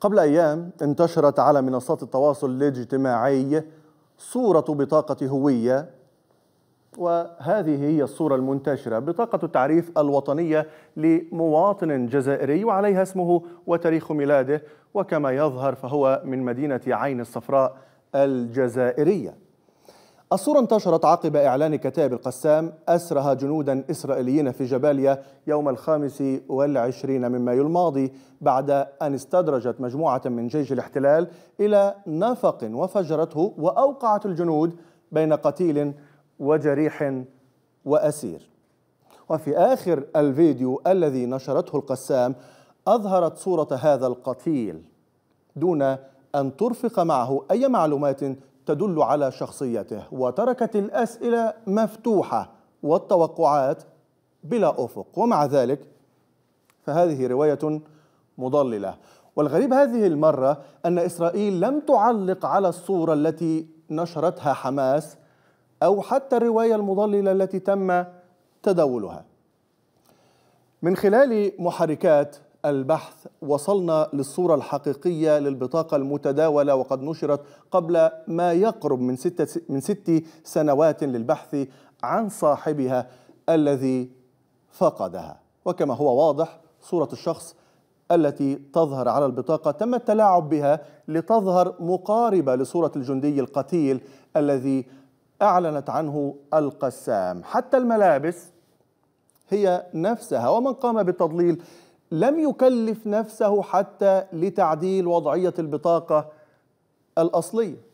قبل أيام انتشرت على منصات التواصل الاجتماعي صورة بطاقة هوية وهذه هي الصورة المنتشرة بطاقة التعريف الوطنية لمواطن جزائري وعليها اسمه وتاريخ ميلاده وكما يظهر فهو من مدينة عين الصفراء الجزائرية الصورة انتشرت عقب إعلان كتائب القسام أسرها جنودا إسرائيليين في جباليا يوم الخامس والعشرين من مايو الماضي بعد أن استدرجت مجموعة من جيش الاحتلال إلى نفق وفجرته وأوقعت الجنود بين قتيل وجريح وأسير وفي آخر الفيديو الذي نشرته القسام أظهرت صورة هذا القتيل دون أن ترفق معه أي معلومات تدل على شخصيته وتركت الأسئلة مفتوحة والتوقعات بلا أفق ومع ذلك فهذه رواية مضللة والغريب هذه المرة أن إسرائيل لم تعلق على الصورة التي نشرتها حماس أو حتى الرواية المضللة التي تم تداولها من خلال محركات البحث وصلنا للصورة الحقيقية للبطاقة المتداولة وقد نشرت قبل ما يقرب من ست, من ست سنوات للبحث عن صاحبها الذي فقدها وكما هو واضح صورة الشخص التي تظهر على البطاقة تم التلاعب بها لتظهر مقاربة لصورة الجندي القتيل الذي أعلنت عنه القسام حتى الملابس هي نفسها ومن قام بالتضليل لم يكلف نفسه حتى لتعديل وضعية البطاقة الأصلية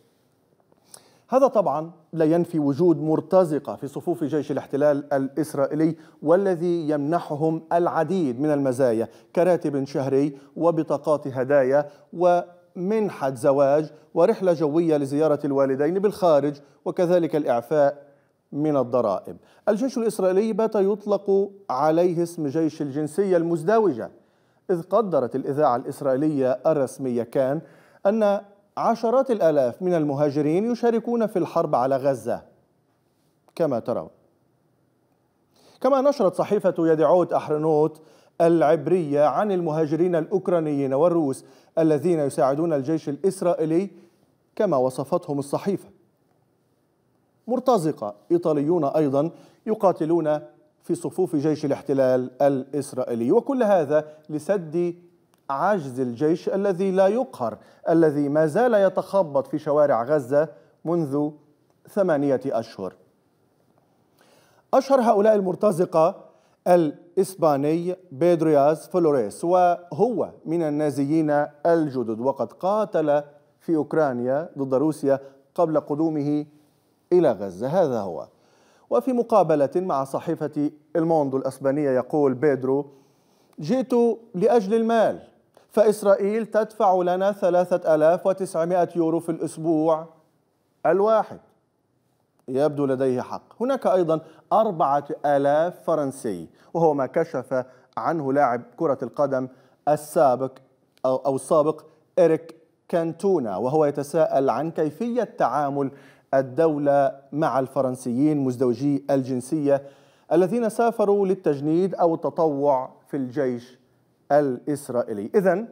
هذا طبعا لا ينفي وجود مرتزقة في صفوف جيش الاحتلال الإسرائيلي والذي يمنحهم العديد من المزايا كراتب شهري وبطاقات هدايا ومنحة زواج ورحلة جوية لزيارة الوالدين بالخارج وكذلك الإعفاء من الضرائب الجيش الإسرائيلي بات يطلق عليه اسم جيش الجنسية المزدوجة إذ قدرت الإذاعة الإسرائيلية الرسمية كان أن عشرات الآلاف من المهاجرين يشاركون في الحرب على غزة كما ترون كما نشرت صحيفة يدعوت أحرنوت العبرية عن المهاجرين الأوكرانيين والروس الذين يساعدون الجيش الإسرائيلي كما وصفتهم الصحيفة مرتزقة إيطاليون أيضا يقاتلون في صفوف جيش الاحتلال الإسرائيلي وكل هذا لسد عجز الجيش الذي لا يقهر الذي ما زال يتخبط في شوارع غزة منذ ثمانية أشهر أشهر هؤلاء المرتزقة الإسباني بيدرياز فلوريس وهو من النازيين الجدد وقد قاتل في أوكرانيا ضد روسيا قبل قدومه إلى غزة هذا هو وفي مقابلة مع صحيفة الموندو الأسبانية يقول بيدرو جئت لأجل المال فإسرائيل تدفع لنا 3900 يورو في الأسبوع الواحد يبدو لديه حق هناك أيضا 4000 فرنسي وهو ما كشف عنه لاعب كرة القدم السابق أو, أو السابق إريك كانتونا وهو يتساءل عن كيفية تعامل الدولة مع الفرنسيين مزدوجي الجنسية الذين سافروا للتجنيد أو التطوع في الجيش الإسرائيلي إذا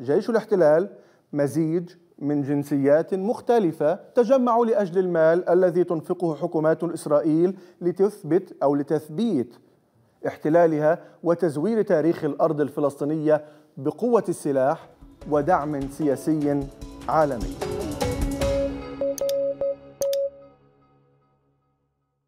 جيش الاحتلال مزيج من جنسيات مختلفة تجمعوا لأجل المال الذي تنفقه حكومات إسرائيل لتثبت أو لتثبيت احتلالها وتزوير تاريخ الأرض الفلسطينية بقوة السلاح ودعم سياسي عالمي